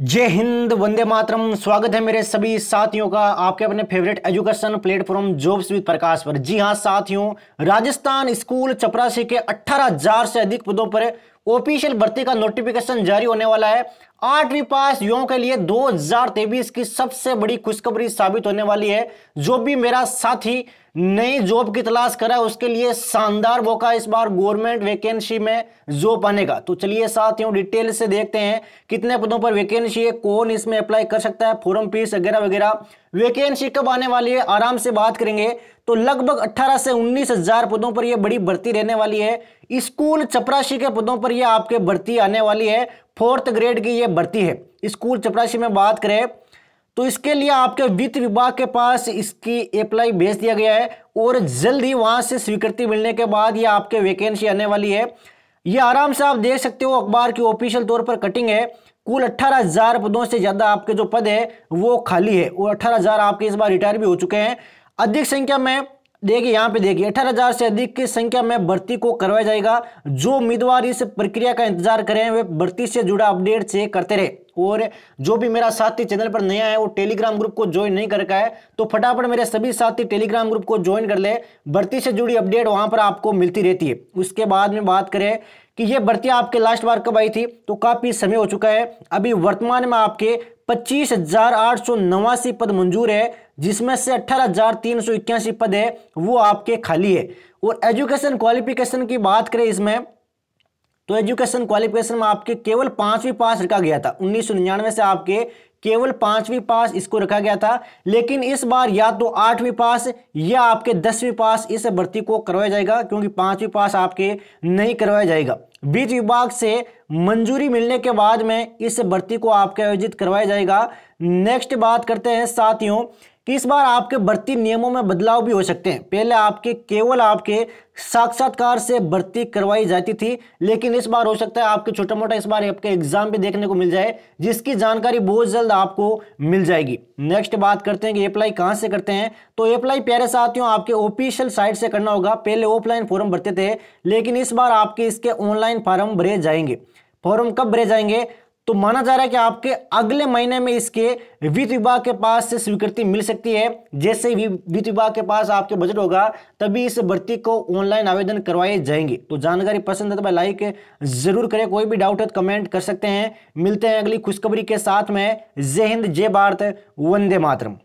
जय हिंद वंदे मातरम स्वागत है मेरे सभी साथियों का आपके अपने favourite education platform jobs with Prakash पर जी हां साथियों राजस्थान स्कूल चपरासी के 18,000 से अधिक पदों पर ऑफिशियल भर्ती का नोटिफिकेशन जारी होने वाला है आठवीं पास युवाओं के लिए 2023 की सबसे बड़ी खुशखबरी साबित होने वाली है जो भी मेरा साथी नई जॉब की तलाश करा उसके लिए शानदार मौका इस बार गवर्नमेंट वैकेंसी में जॉब आने का तो चलिए साथियों डिटेल से देखते हैं कितने पदों पर वैकेंसी है कौन इसमें अप्लाई कर सकता है फॉरम फीस वगैरह वगैरह वैकेंसी कब आने वाली है आराम से बात करेंगे तो लगभग 18 से उन्नीस हजार पदों पर यह बड़ी भर्ती रहने वाली है स्कूल चपरासी के पदों पर यह आपके भर्ती आने वाली है फोर्थ ग्रेड की यह भर्ती है स्कूल चपरासी में बात करें तो इसके लिए आपके वित्त विभाग के पास इसकी अप्लाई भेज दिया गया है और जल्द ही वहां से स्वीकृति मिलने के बाद यह आपके वैकेंसी आने वाली है यह आराम से आप देख सकते हो अखबार की ऑफिशियल तौर पर कटिंग है कुल अट्ठारह हजार पदों से ज़्यादा आपके जो पद है वो खाली है और अट्ठारह हजार आपके इस बार रिटायर भी हो चुके हैं अधिक संख्या में देखिए यहाँ पे देखिए अठारह हजार से अधिक की संख्या में भर्ती को करवाया जाएगा जो उम्मीदवार इस प्रक्रिया का इंतजार करें वे भर्ती से जुड़ा अपडेट चेक करते रहे और जो भी मेरा साथी चैनल पर नया है वो टेलीग्राम ग्रुप को ज्वाइन नहीं कर रखा है तो फटाफट मेरे सभी साथी टेलीग्राम ग्रुप को ज्वाइन कर ले भर्ती से जुड़ी अपडेट वहां पर आपको मिलती रहती है उसके बाद में बात करें कि ये भर्तियाँ आपके लास्ट बार कब आई थी तो काफ़ी समय हो चुका है अभी वर्तमान में आपके पच्चीस हजार आठ सौ नवासी पद मंजूर है जिसमें से अट्ठारह हजार तीन सौ इक्यासी पद है वो आपके खाली है और एजुकेशन क्वालिफिकेशन की बात करें इसमें तो एजुकेशन क्वालिफिकेशन में आपके केवल पांचवी पास रखा गया था उन्नीस से आपके केवल पांचवी पास इसको रखा गया था लेकिन इस बार या तो आठवीं पास या आपके दसवीं पास इस भर्ती को करवाया जाएगा क्योंकि पांचवी पास आपके नहीं करवाया जाएगा बीज विभाग से मंजूरी मिलने के बाद में इस भर्ती को आपके आयोजित करवाया जाएगा नेक्स्ट बात करते हैं साथियों कि इस बार आपके भर्ती नियमों में बदलाव भी हो सकते हैं पहले आपके केवल आपके साक्षात्कार से भर्ती करवाई जाती थी लेकिन इस बार हो सकता है आपके छोटा मोटा इस बार आपके एग्जाम भी देखने को मिल जाए जिसकी जानकारी बहुत जल्द आपको मिल जाएगी नेक्स्ट बात करते हैं कि अप्लाई कहाँ से करते हैं तो अप्लाई प्यारे साथियों आपके ऑफिशियल साइट से करना होगा पहले ऑफलाइन फॉर्म भरते थे लेकिन इस बार आपके इसके ऑनलाइन फॉर्म भरे जाएंगे फॉर्म कब भरे जाएंगे तो माना जा रहा है कि आपके अगले महीने में इसके वित्त विभाग के पास से स्वीकृति मिल सकती है जैसे ही वित्त विभाग के पास आपके बजट होगा तभी इस भर्ती को ऑनलाइन आवेदन करवाए जाएंगे तो जानकारी पसंद है तो भाई लाइक जरूर करें कोई भी डाउट है तो कमेंट कर सकते हैं मिलते हैं अगली खुशखबरी के साथ में जय हिंद जय भारत वंदे मातरम